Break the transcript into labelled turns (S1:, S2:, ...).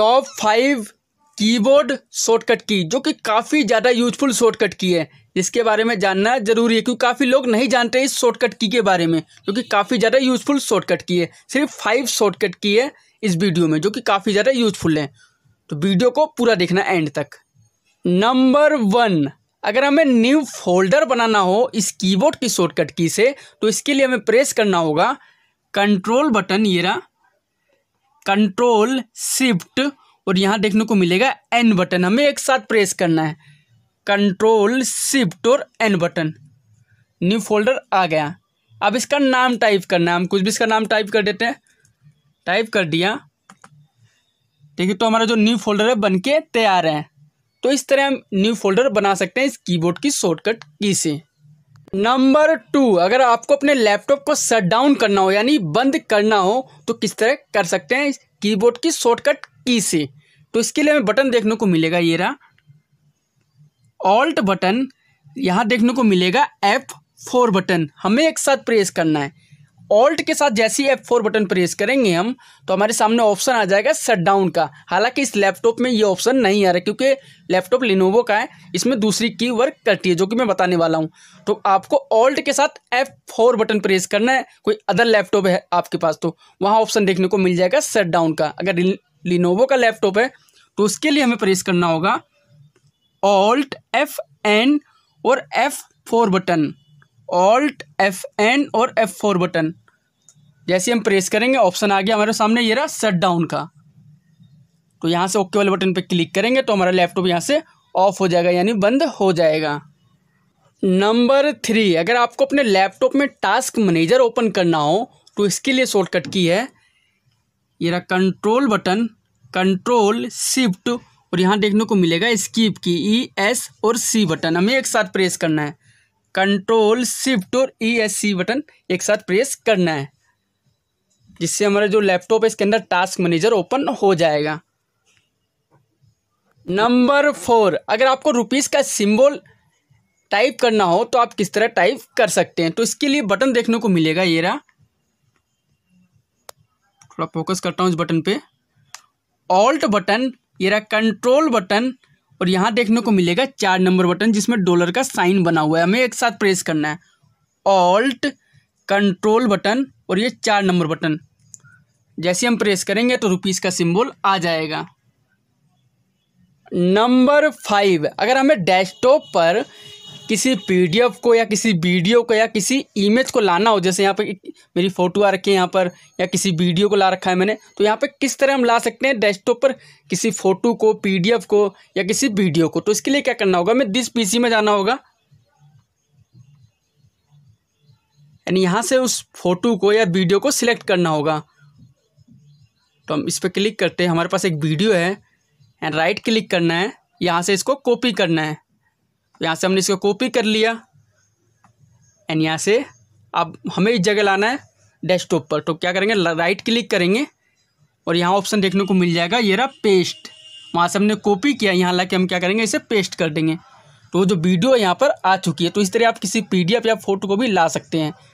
S1: top five keyboard shortcut की जो कि काफ़ी ज़्यादा यूजफुल शॉर्टकट की है जिसके बारे में जानना जरूरी है क्योंकि काफ़ी लोग नहीं जानते इस शॉर्टकट की के बारे में क्योंकि काफ़ी ज़्यादा यूजफुल शॉर्टकट की है सिर्फ फाइव शॉर्टकट की है इस वीडियो में जो कि काफ़ी ज़्यादा यूजफुल है तो वीडियो को पूरा देखना एंड तक नंबर वन अगर हमें न्यू फोल्डर बनाना हो इस कीबोर्ड की शॉर्टकट की से तो इसके लिए हमें प्रेस करना होगा कंट्रोल बटन ये रहा कंट्रोल शिफ्ट और यहाँ देखने को मिलेगा एन बटन हमें एक साथ प्रेस करना है कंट्रोल शिफ्ट और एन बटन न्यू फोल्डर आ गया अब इसका नाम टाइप करना है हम कुछ भी इसका नाम टाइप कर देते हैं टाइप कर दिया ठीक है तो हमारा जो न्यू फोल्डर है के तैयार है तो इस तरह हम न्यू फोल्डर बना सकते हैं इस कीबोर्ड की शॉर्टकट की से नंबर टू अगर आपको अपने लैपटॉप को शट डाउन करना हो यानी बंद करना हो तो किस तरह कर सकते हैं कीबोर्ड की शॉर्टकट की से तो इसके लिए हमें बटन देखने को मिलेगा ये रहा ऑल्ट बटन यहाँ देखने को मिलेगा एफ फोर बटन हमें एक साथ प्रेस करना है ऑल्ट के साथ जैसे ही एफ फोर बटन प्रेस करेंगे हम तो हमारे सामने ऑप्शन आ जाएगा शटडाउन का हालांकि इस लैपटॉप में ये ऑप्शन नहीं आ रहा क्योंकि लैपटॉप लिनोवो का है इसमें दूसरी की वर्क करती है जो कि मैं बताने वाला हूँ तो आपको ऑल्ट के साथ एफ फोर बटन प्रेस करना है कोई अदर लैपटॉप है आपके पास तो वहाँ ऑप्शन देखने को मिल जाएगा डाउन का अगर लिनोवो का लैपटॉप है तो उसके लिए हमें प्रेस करना होगा ऑल्ट एफ एन और F four button Alt F N और एफ फोर बटन जैसे हम प्रेस करेंगे ऑप्शन आ गया हमारे सामने ये रहा शट डाउन का तो यहाँ से ओके वाले बटन पर क्लिक करेंगे तो हमारा लैपटॉप यहाँ से ऑफ हो जाएगा यानी बंद हो जाएगा नंबर थ्री अगर आपको अपने लैपटॉप में टास्क मैनेजर ओपन करना हो तो इसके लिए शॉर्टकट की है ये रहा कंट्रोल बटन कंट्रोल शिफ्ट और यहाँ देखने को मिलेगा स्कीप की ई e, एस और सी बटन हमें एक साथ प्रेस करना है कंट्रोल शिफ्ट और ई एस सी बटन एक साथ प्रेस करना है जिससे हमारा जो लैपटॉप है इसके अंदर टास्क मैनेजर ओपन हो जाएगा नंबर फोर अगर आपको रुपीस का सिंबल टाइप करना हो तो आप किस तरह टाइप कर सकते हैं तो इसके लिए बटन देखने को मिलेगा ये रहा थोड़ा फोकस करता हूँ इस बटन पे ऑल्ट बटन ये रहा कंट्रोल बटन और यहाँ देखने को मिलेगा चार नंबर बटन जिसमें डॉलर का साइन बना हुआ है हमें एक साथ प्रेस करना है ऑल्ट कंट्रोल बटन और ये चार नंबर बटन जैसे हम प्रेस करेंगे तो रुपीज़ का सिंबल आ जाएगा नंबर फाइव अगर हमें डेस्कटॉप पर किसी पीडीएफ को या किसी वीडियो को या किसी इमेज को लाना हो जैसे यहाँ पर मेरी फ़ोटो आ रखी है यहाँ पर या किसी वीडियो को ला रखा है मैंने तो यहाँ पर किस तरह हम ला सकते हैं डेस्कटॉप पर किसी फ़ोटो को पीडीएफ को या किसी वीडियो को तो इसके लिए क्या करना होगा हमें दिस पीसी में जाना होगा यानी यहाँ से उस फोटो को या वीडियो को सिलेक्ट करना होगा तो हम इस पर क्लिक करते हैं हमारे पास एक वीडियो है एंड राइट क्लिक करना है यहाँ से इसको कॉपी करना है यहाँ से हमने इसको कॉपी कर लिया एंड यहाँ से अब हमें इस जगह लाना है डेस्कटॉप पर तो क्या करेंगे राइट क्लिक करेंगे और यहाँ ऑप्शन देखने को मिल जाएगा ये रहा पेस्ट वहाँ से हमने कॉपी किया यहाँ ला हम क्या करेंगे इसे पेस्ट कर देंगे तो जो वीडियो यहाँ पर आ चुकी है तो इस तरह आप किसी पी या फोटो को भी ला सकते हैं